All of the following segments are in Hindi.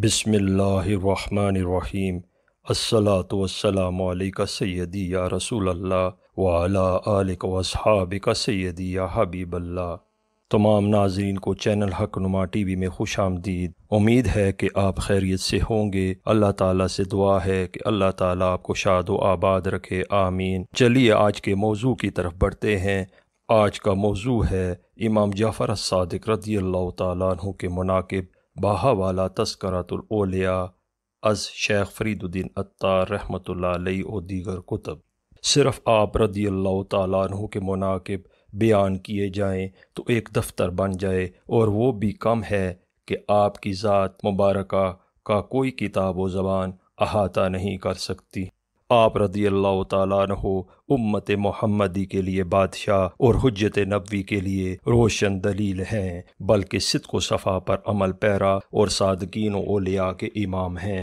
बसमीम असलातम सैदी या रसूल अल्लाह वाला आलिक सैदी या हबीब अल्लाह तमाम नाजरीन को चैनल हक नुमा टी वी में खुश आमदीद उम्मीद है कि आप खैरियत से होंगे अल्लाह ताला से दुआ है कि अल्लाह ताला आपको शाद व आबाद रखे आमीन चलिए आज के मौजू की तरफ बढ़ते हैं आज का मौजू है इमाम जाफ़र सादिक रदी अल्लाह तु के मनाकब बाहा वाला तस्करातुलओलिया अज़ शेख फरीदुद्दीन अत्तार रहमत और दीगर कुतब सिर्फ़ आप रदी अल्लाह तु के मुनाकब बयान किए जाएँ तो एक दफ्तर बन जाए और वो भी कम है कि आपकी ज़ात मुबारक का कोई किताब व ज़बान अहाता नहीं कर सकती आप रदी अल्लाह तु उम्मत मोहम्मदी के लिए बादशाह और हजत नबी के लिए रोशन दलील हैं बल्कि सिद्क सफ़ा पर अमल पैरा और सादगीन ओलिया के इमाम हैं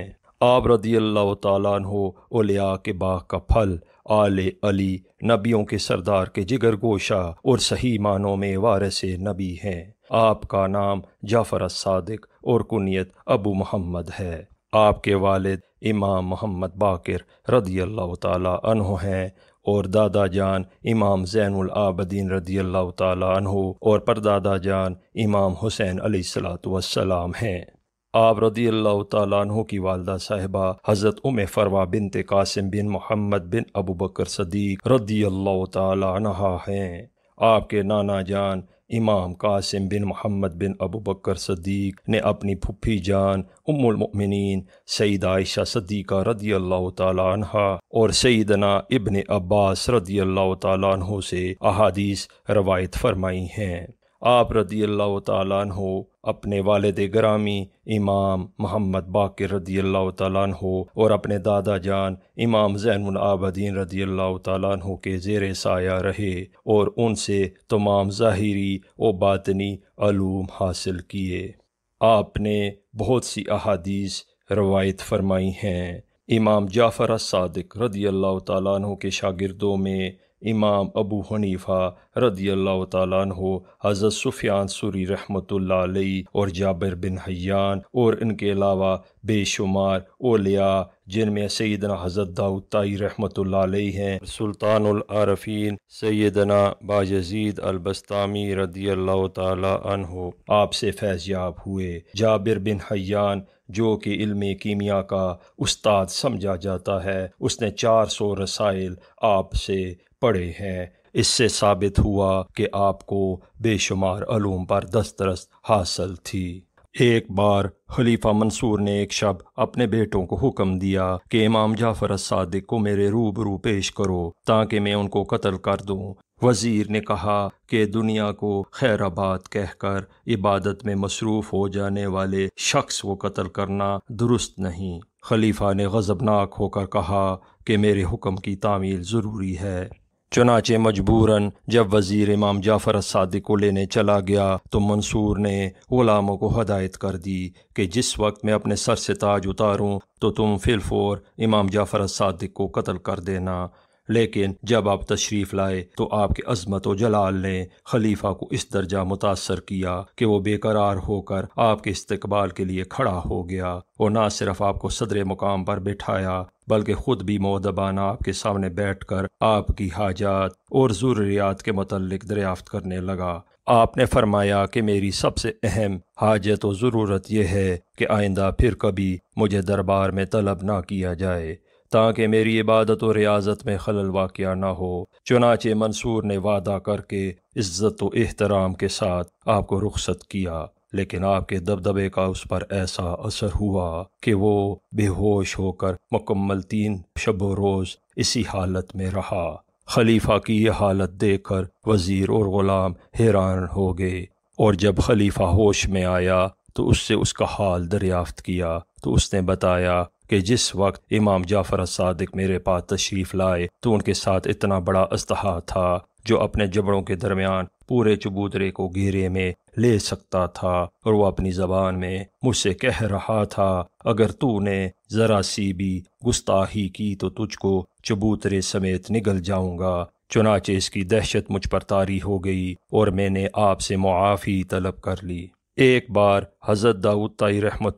आप रदी अल्लाह तु ओलिया के बाग का फल आल अली नबियों के सरदार के जिगर गोशा और सही मानों में वारस नबी हैं आपका नाम जाफ़र सदक और कुनीत अबू मोहम्मद है आपके वालिद इमाम मोहम्मद बाकर रदी अल्लाह तह हैं और दादा जान इमाम ज़ैनुल आबदीन रदी अल्लाह तह और परदादा जान इमाम हुसैन अली सलाम हैं आप रदी अल्लाह तु की वालदा साहिबा हज़रत उम फ़रवा बिन कासिम बिन मोहम्मद बिन अबू बकर सदीक रदी अल्लाह तह हैं आपके नाना जान इमाम कासिम बिन मोहम्मद बिन अबू बकर सदीक ने अपनी फुफी जान उमिन सईद आयशा सदीक़ा रदी अल्लाह तहा और सईदना इबन अब्बास रदी अल्लाह तहों से अहादीस रवायत फरमाई हैं आप रदी अल्लाह तन हो अपने वालद ग्रामी इमाम मोहम्मद बाकर रदी अल्लाह तन हो और अपने दादा जान इमाम आबदीन रदी अल्लाह तन हो के जेर साया रहे और उनसे तमाम ज़ाहरी व बातनी आलूम हासिल किए आपने बहुत सी अहादीस रवायत फरमाई हैं इमाम जाफ़र सदक़ रदी अल्लाह तु के शागिरदों में इमाम अबू हनीफ़ा रदी अल्लाह तु हज़रत सुफियान सूरी रहमत और जाबिर बिन हयान और इनके अलावा बेशुमार ओलिया जिनमें सैदना हज़रत दाऊ तई रहमत हैं सुल्तानफ़ीन सैदना बाजीद अलबस्तामी रदी अल्लाह तहो आपसे याब हुए जाबिर बिन हयान जो कि इल्म कीमिया का उस्ताद समझा जाता है उसने 400 रसाइल आपसे पढ़े हैं इससे साबित हुआ कि आपको बेशुमार बेशुमारूम पर दस्तरस हासिल थी एक बार खलीफा मंसूर ने एक शब अपने बेटों को हुक्म दिया कि इमाम जाफर सादिक को मेरे रूबरू पेश करो ताकि मैं उनको कत्ल कर दूं वज़ीर ने कहा कि दुनिया को खैराबाद कहकर इबादत में मसरूफ़ हो जाने वाले शख्स को कत्ल करना दुरुस्त नहीं खलीफा ने गज़बनाक होकर कहा कि मेरे हुक्म की तामील ज़रूरी है चुनाचे मजबूरन जब वज़ीर इमाम जाफ़र सादिक को लेने चला गया तो मंसूर ने ग़ुलामों को हदायत कर दी कि जिस वक्त मैं अपने सर से ताज उतारूँ तो तुम फिलफोर इमाम जाफ़र सादिक को कत्ल कर देना लेकिन जब आप तशरीफ़ लाए तो आपके अजमत व जलाल ने खलीफा को इस दर्जा मुतासर किया कि वो बेकरार होकर आपके इस्तबाल के लिए खड़ा हो गया और ना सिर्फ आपको सदर मुकाम पर बैठाया बल्कि ख़ुद भी मोदबाना आपके सामने बैठ कर आपकी हाजात और ज़रूरियात के मतलब दरियाफ्त करने लगा आपने फरमाया कि मेरी सबसे अहम हाजत व ज़रूरत यह है कि आइंदा फिर कभी मुझे दरबार में तलब ना किया जाए ताकि मेरी इबादत और रियाजत में खलल वाक़ ना हो चुनाचे मंसूर ने वादा करके इज़्ज़त व एहतराम के साथ आपको रुखसत किया लेकिन आपके दबदबे का उस पर ऐसा असर हुआ कि वो बेहोश होकर मुकम्मल तीन शब रोज़ इसी हालत में रहा खलीफा की यह हालत देखकर वज़ीर और ग़ुलाम हैरान हो गए और जब खलीफा होश में आया तो उससे उसका हाल दरियाफ्त किया तो उसने बताया कि जिस वक्त इमाम जाफ़र सदक मेरे पास तशरीफ़ लाए तो उनके साथ इतना बड़ा इस्तहा था जो अपने जबड़ों के दरमियान पूरे चबूतरे को घेरे में ले सकता था और वह अपनी जबान में मुझसे कह रहा था अगर तू ने ज़रा सी भी गुस्ताही की तो तुझको चबूतरे समेत निगल जाऊंगा चुनाचे इसकी दहशत मुझ पर तारी हो गई और मैंने आपसे मुआफ़ी तलब कर ली एक बार हज़रत दाऊद ताई रहमत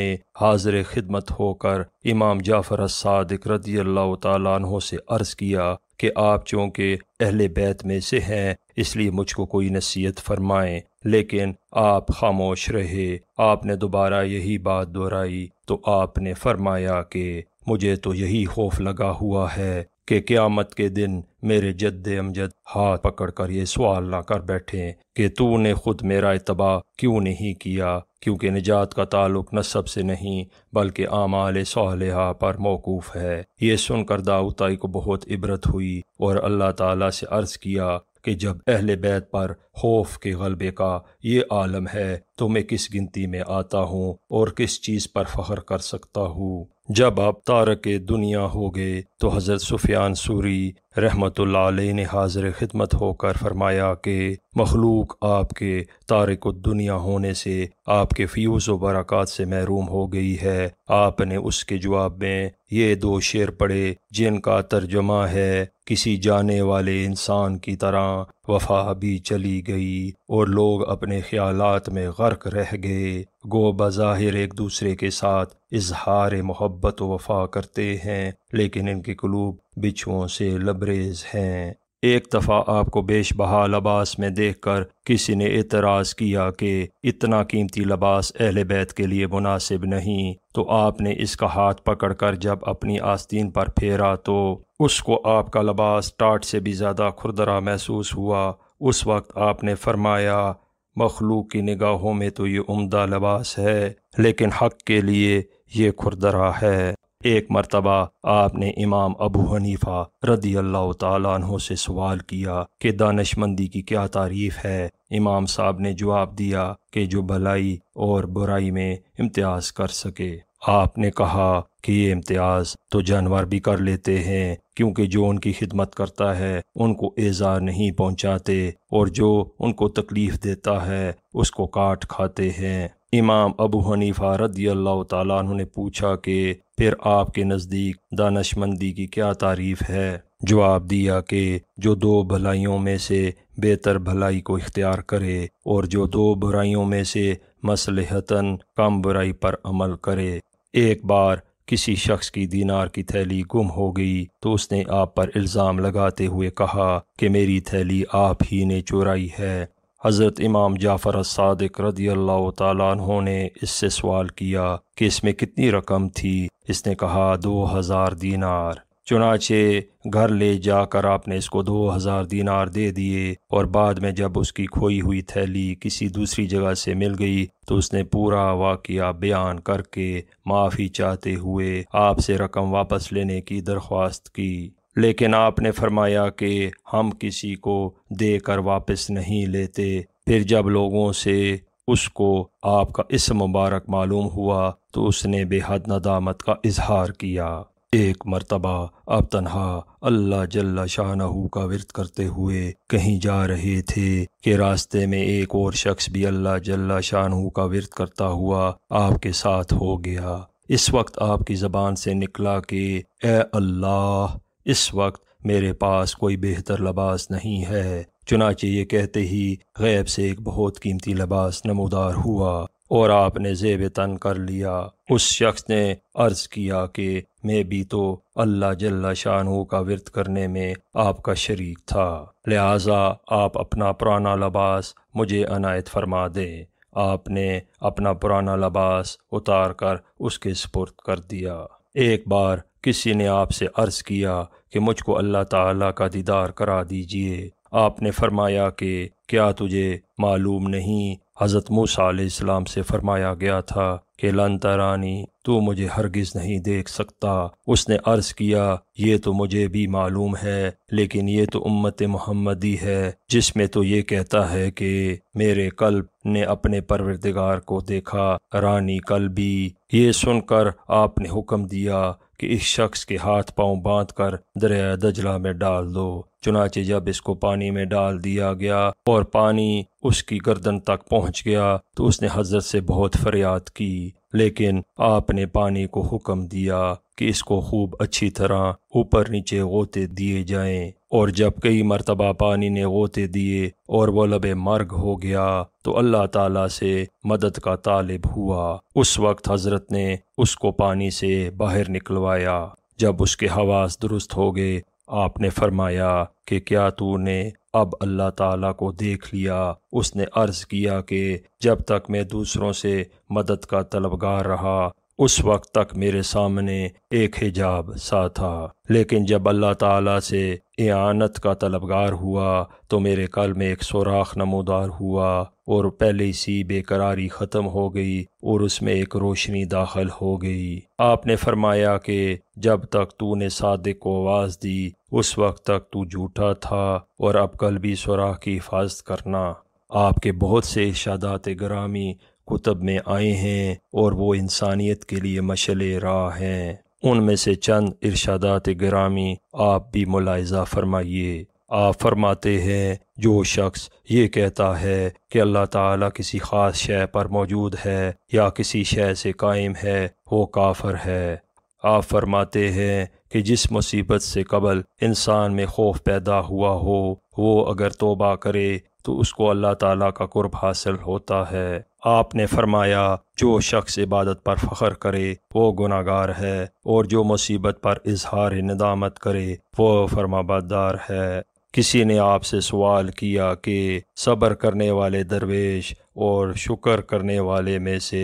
ने हाजिर खिदमत होकर इमाम जाफ़र सदक रदी अल्लाह से अर्ज़ किया कि आप चूँकि अहल बैत में से हैं इसलिए मुझको कोई नसीहत फरमाएं लेकिन आप खामोश रहे आपने दोबारा यही बात दोहराई तो आपने फरमाया कि मुझे तो यही खौफ लगा हुआ है कि क़्यामत के दिन मेरे जद्द अमजद हाथ पकड़ कर ये सवाल ना कर बैठे कि तू ने ख़ुद मेरा इतबा क्यों नहीं किया क्योंकि निजात का ताल्लुक नसब से नहीं बल्कि आमाल सहा पर मौकूफ़ है ये सुनकर दाऊताई को बहुत इबरत हुई और अल्लाह ताला से अर्ज़ किया कि जब अहल बैत पर खौफ के गलबे का ये आलम है तो मैं किस गिनती में आता हूँ और किस चीज़ पर फ़ख्र कर सकता हूँ जब आप तारक दुनिया हो गए तो हज़रत सुफियान सूरी रहमत ने हाजिर खिदमत होकर फरमाया कि मखलूक आपके तारक दुनिया होने से आपके फ्यूज़ व बरक़ात से महरूम हो गई है आपने उसके जवाब में ये दो शेर पढ़े जिनका तर्जमा है किसी जाने वाले इंसान की तरह वफा भी चली गई और लोग अपने ख्यालात में गर्क रह गए गो बज़ाहिर एक दूसरे के साथ इजहार मोहब्बत वफा करते हैं लेकिन इनके कलूब बिछुओं से लबरेज हैं एक दफ़ा आपको बेश बहा लबास में देख कर किसी ने एतराज़ किया कि इतना कीमती लबास अहले बैत के लिए मुनासिब नहीं तो आपने इसका हाथ पकड़ कर जब अपनी आस्तीन पर फेरा तो उसको आपका लबास टाट से भी ज़्यादा खुरदरा महसूस हुआ उस वक्त आपने फरमाया मखलूक की निगाहों में तो ये उम्दा लबास है लेकिन हक के लिए ये खुरदरा है एक मरतबा आपने इमाम अबू हनीफा रदी अल्लाह तु से सवाल किया कि दानशमंदी की क्या तारीफ़ है इमाम साहब ने जवाब दिया कि जो भलाई और बुराई में इम्तियाज़ कर सके आपने कहा कि ये इम्तियाज़ तो जानवर भी कर लेते हैं क्योंकि जो उनकी खिदमत करता है उनको एज़ा नहीं पहुंचाते और जो उनको तकलीफ़ देता है उसको काट खाते हैं इमाम अबू हनीफा रदी अल्लाह तु ने पूछा कि फिर आपके नज़दीक दानशमंदी की क्या तारीफ़ है जवाब दिया कि जो दो भलाइयों में से बेहतर भलाई को इख्तियार करे और जो दो बुराइयों में से मसलहतन कम बुराई पर अमल करे एक बार किसी शख्स की दीनार की थैली गुम हो गई तो उसने आप पर इल्ज़ाम लगाते हुए कहा कि मेरी थैली आप ही ने चुराई है हज़रत इमाम जाफ़र सदक रदी अल्लाह तु ने इससे सवाल किया कि इसमें कितनी रकम थी इसने कहा दो हज़ार दीनार चुनाचे घर ले जाकर आपने इसको दो हज़ार दीनार दे दिए और बाद में जब उसकी खोई हुई थैली किसी दूसरी जगह से मिल गई तो उसने पूरा वाक़ बयान करके माफ़ी चाहते हुए आपसे रकम वापस लेने की दरख्वास्त की लेकिन आपने फरमाया कि हम किसी को दे कर वापस नहीं लेते फिर जब लोगों से उसको आपका इस मुबारक मालूम हुआ तो उसने बेहद नदामत का इजहार किया एक मरतबा अब तनहा अल्लाह जल्ला शाहनहू का विरत करते हुए कहीं जा रहे थे कि रास्ते में एक और शख्स भी अल्लाह जल्ला शाहनहू का विरत करता हुआ आपके साथ हो गया इस वक्त आपकी ज़बान से निकला कि ए अल्लाह इस वक्त मेरे पास कोई बेहतर लबास नहीं है चुनाचे ये कहते ही गैब से एक बहुत कीमती लबास नमोदार हुआ और आपने जेब तन कर लिया उस शख्स ने अर्ज किया कि मैं भी तो अल्लाह जल्ला शाहू का विरत करने में आपका शरीक था लिहाजा आप अपना पुराना लबास मुझे अनायत फरमा दें आपने अपना पुराना लबास उतार कर उसके सुपुर्द कर दिया एक बार किसी ने आपसे अर्ज़ किया कि मुझको अल्लाह ताला का दीदार करा दीजिए आपने फरमाया कि क्या तुझे मालूम नहीं हज़रत मूसा इस्लाम से फरमाया गया था कि लन तरानी तो मुझे हरगिज नहीं देख सकता उसने अर्ज किया ये तो मुझे भी मालूम है लेकिन ये तो उम्मत मोहम्मदी है जिसमें तो ये कहता है कि मेरे कल्ब ने अपने परवरदिगार को देखा रानी कल भी ये सुनकर आपने हुक्म दिया कि इस शख्स के हाथ पांव बांध कर दरिया दजला में डाल दो चुनाचे जब इसको पानी में डाल दिया गया और पानी उसकी गर्दन तक पहुंच गया तो उसने हजरत से बहुत फरियाद की लेकिन आपने पानी को हुक्म दिया कि इसको खूब अच्छी तरह ऊपर नीचे गोते दिए जाएं और जब कई मरतबा पानी ने गोते दिए और वह लबे मर्ग हो गया तो अल्लाह ताला से मदद का तालिब हुआ उस वक्त हजरत ने उसको पानी से बाहर निकलवाया जब उसके हवास दुरुस्त हो गए आपने फरमाया कि क्या तूने अब अल्लाह ताला को देख लिया उसने अर्ज़ किया कि जब तक मैं दूसरों से मदद का तलबगार रहा उस वक्त तक मेरे सामने एक हिजाब सा था लेकिन जब अल्लाह ताला से इआनत का तलबगार हुआ तो मेरे कल में एक सुराख नमोदार हुआ और पहले सी बेकरारी ख़त्म हो गई और उसमें एक रोशनी दाखिल हो गई आपने फरमाया कि जब तक तूने सादिक को आवाज़ दी उस वक्त तक तू झूठा था और अब कल भी सुराख की हिफाजत करना आपके बहुत से इशादात ग्रामी कुतब में आए हैं और वो इंसानियत के लिए मशल राह हैं उनमें से चंद इर्शादात ग्रामी आप भी मुलायजा फरमाइए आप फरमाते हैं जो शख्स ये कहता है कि अल्लाह ताला किसी ख़ास शय पर मौजूद है या किसी शय से कायम है वो काफर है आप फरमाते हैं कि जिस मुसीबत से कबल इंसान में खौफ पैदा हुआ हो वो अगर तोबा करे तो उसको अल्लाह ताला का कुर्ब हासिल होता है आपने फरमाया जो शख्स इबादत पर फ़ख्र करे वो गुनागार है और जो मुसीबत पर इजहार नदामत करे वो फरमाबादार है किसी ने आपसे सवाल किया कि सब्र करने वाले दरवेश और शुक्र करने वाले में से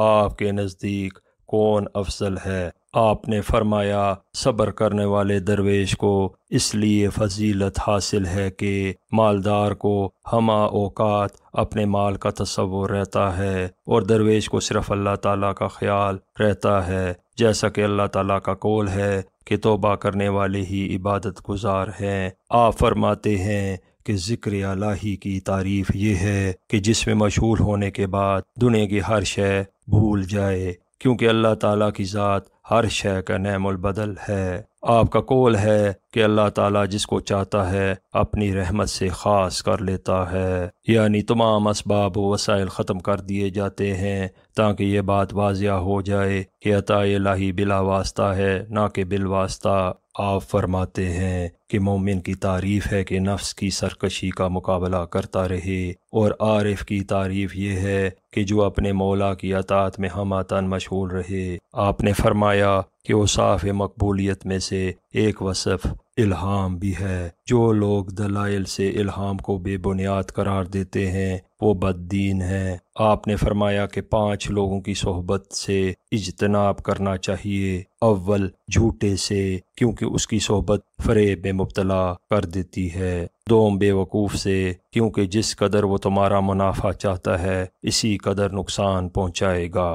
आपके नज़दीक कौन अफजल है आपने फरमाया सब्र करने वाले दरवेश को इसलिए फजीलत हासिल है कि मालदार को हमा औकात अपने माल का तस्वुर रहता है और दरवेश को सिर्फ अल्लाह ताला का ख्याल रहता है जैसा कि अल्लाह ताला का कौल है कि तोबा करने वाले ही इबादत गुजार हैं आप फरमाते हैं कि ज़िक्र अलाही की तारीफ़ ये है कि जिसमें मशहूर होने के बाद दुनिया की हर शय भूल जाए क्योंकि अल्लाह ताला की ज़ात हर शय का नमल बदल है आपका कौल है कि अल्लाह ताला जिसको चाहता है अपनी रहमत से ख़ास कर लेता है यानी तमाम इसबाब वसाइल ख़त्म कर दिए जाते हैं ताकि ये बात वाजिया हो जाए कि अता लाही बिला वास्ता है ना कि बिल वास्ता आप फरमाते हैं कि मोमिन की तारीफ़ है कि नफ्स की सरकशी का मुकाबला करता रहे और आरिफ की तारीफ़ यह है कि जो अपने मौला की अतात में हम आतान मशहूल रहे आपने फरमाया फरमाया कि वसाफ मकबूलियत में से एक वसफ़ इल्हाम भी है जो लोग दलाइल से इल्हाम को बेबुनियाद करार देते हैं वो बददीन हैं आपने फरमाया कि पांच लोगों की सोहबत से इजतनाब करना चाहिए अव्वल झूठे से क्योंकि उसकी सोहबत फरेब में मुबतला कर देती है दोम बेवकूफ़ से क्योंकि जिस कदर वो तुम्हारा मुनाफा चाहता है इसी कदर नुकसान पहुँचाएगा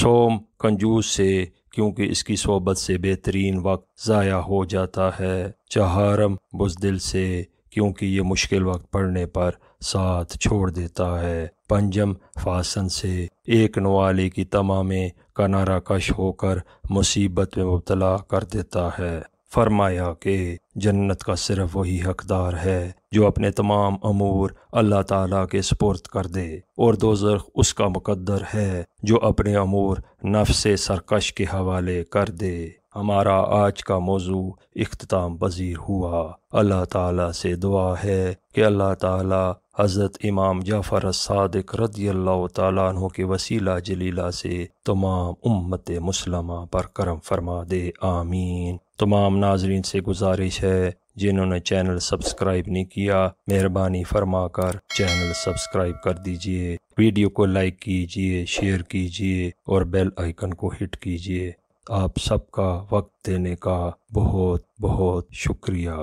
सोम कंजूस से क्योंकि इसकी सोबत से बेहतरीन वक्त ज़ाया हो जाता है चहारम बुजदिल से क्योंकि ये मुश्किल वक्त पड़ने पर साथ छोड़ देता है पंजम फासन से एक नवाले की तमामें कनारा कश होकर मुसीबत में मुबतला कर देता है फरमाया कि जन्नत का सिर्फ वही हकदार है जो अपने तमाम अमूर अल्लाह ताला के सपोर्ट कर दे और दोजख उसका मुकद्दर है जो अपने अमूर नफ से सरकश के हवाले कर दे हमारा आज का मौजू अख्ताम पजीर हुआ अल्लाह ताला से दुआ है कि अल्लाह ताला हज़रत इमाम जाफ़र सादिक रदी अल्लाह के वसीला जलीला से तमाम उम्मत मुसलमा पर करम फरमा दे आमीन तमाम नाजरीन से गुजारिश है जिन्होंने चैनल सब्सक्राइब नहीं किया मेहरबानी फरमा कर चैनल सब्सक्राइब कर दीजिए वीडियो को लाइक कीजिए शेयर कीजिए और बेल आइकन को हिट कीजिए आप सबका वक्त देने का बहुत बहुत शुक्रिया